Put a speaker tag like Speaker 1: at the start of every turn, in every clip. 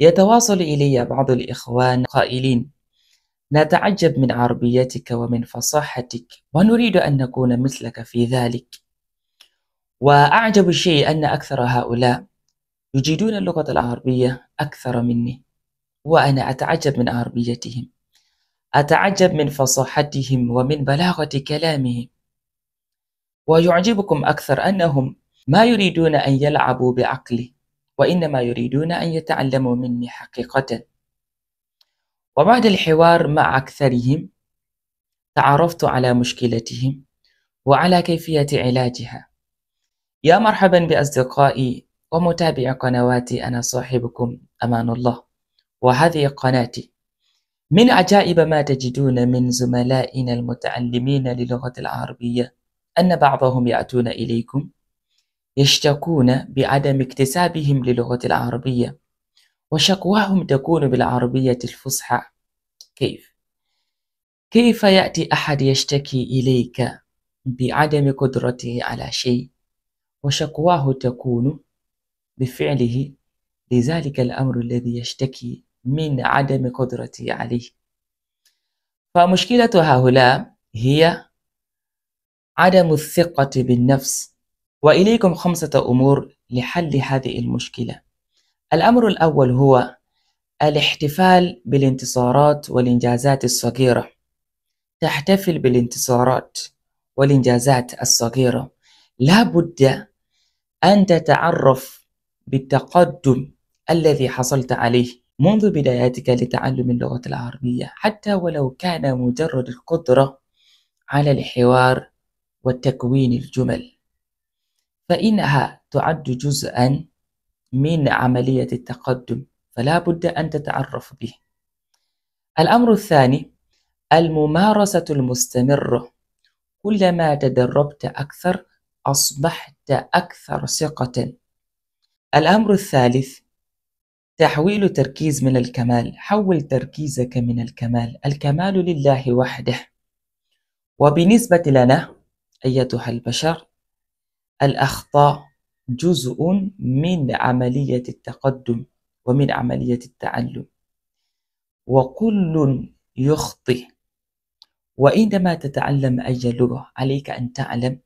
Speaker 1: يتواصل إلي بعض الإخوان قائلين نتعجب من عربيتك ومن فصاحتك ونريد أن نكون مثلك في ذلك وأعجب الشيء أن أكثر هؤلاء يجيدون اللغة العربية أكثر مني وأنا أتعجب من عربيتهم أتعجب من فصاحتهم ومن بلاغة كلامهم ويعجبكم أكثر أنهم ما يريدون أن يلعبوا بعقلي وإنما يريدون أن يتعلموا مني حقيقة وبعد الحوار مع أكثرهم تعرفت على مشكلتهم وعلى كيفية علاجها يا مرحبا بأصدقائي ومتابعي قنواتي أنا صاحبكم أمان الله وهذه قناتي من عجائب ما تجدون من زملائنا المتعلمين للغة العربية أن بعضهم يأتون إليكم يشتكون بعدم اكتسابهم للغة العربية وشكواهم تكون بالعربية الفصحى كيف؟ كيف يأتي أحد يشتكي إليك بعدم قدرته على شيء وشكواه تكون بفعله لذلك الأمر الذي يشتكي من عدم قدرته عليه فمشكلة هؤلاء هي عدم الثقة بالنفس وإليكم خمسة أمور لحل هذه المشكلة. الأمر الأول هو الاحتفال بالانتصارات والإنجازات الصغيرة. تحتفل بالانتصارات والإنجازات الصغيرة. لابد أن تتعرف بالتقدم الذي حصلت عليه منذ بدايتك لتعلم اللغة العربية حتى ولو كان مجرد القدرة على الحوار وتكوين الجمل فإنها تعد جزءا من عملية التقدم فلا بد أن تتعرف به الأمر الثاني الممارسة المستمرة كلما تدربت أكثر أصبحت أكثر ثقة الأمر الثالث تحويل تركيز من الكمال حول تركيزك من الكمال الكمال لله وحده وبالنسبة لنا أيتها البشر الأخطاء جزء من عملية التقدم ومن عملية التعلم وكل يخطئ وعندما تتعلم أي لغة عليك أن تعلم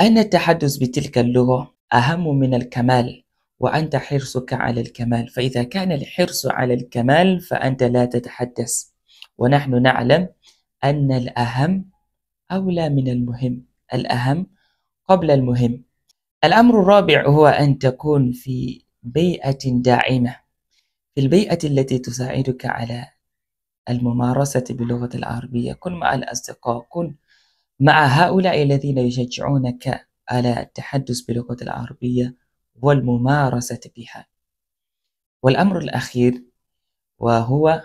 Speaker 1: أن التحدث بتلك اللغة أهم من الكمال وأنت حرصك على الكمال فإذا كان الحرص على الكمال فأنت لا تتحدث ونحن نعلم أن الأهم أولى من المهم الأهم قبل المهم الأمر الرابع هو أن تكون في بيئة داعمة في البيئة التي تساعدك على الممارسة باللغة العربية كن مع الأصدقاء كن مع هؤلاء الذين يشجعونك على التحدث باللغة العربية والممارسة بها والأمر الأخير وهو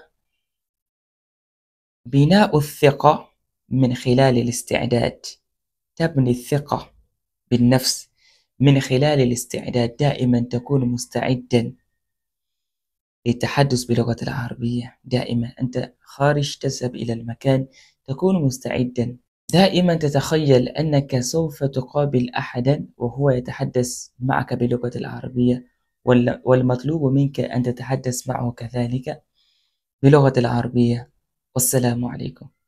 Speaker 1: بناء الثقة من خلال الاستعداد تبني الثقة بالنفس من خلال الاستعداد دائما تكون مستعدا للتحدث بلغة العربية دائما أنت خارج تذهب إلى المكان تكون مستعدا دائما تتخيل أنك سوف تقابل أحدا وهو يتحدث معك بلغة العربية والمطلوب منك أن تتحدث معه كذلك بلغة العربية والسلام عليكم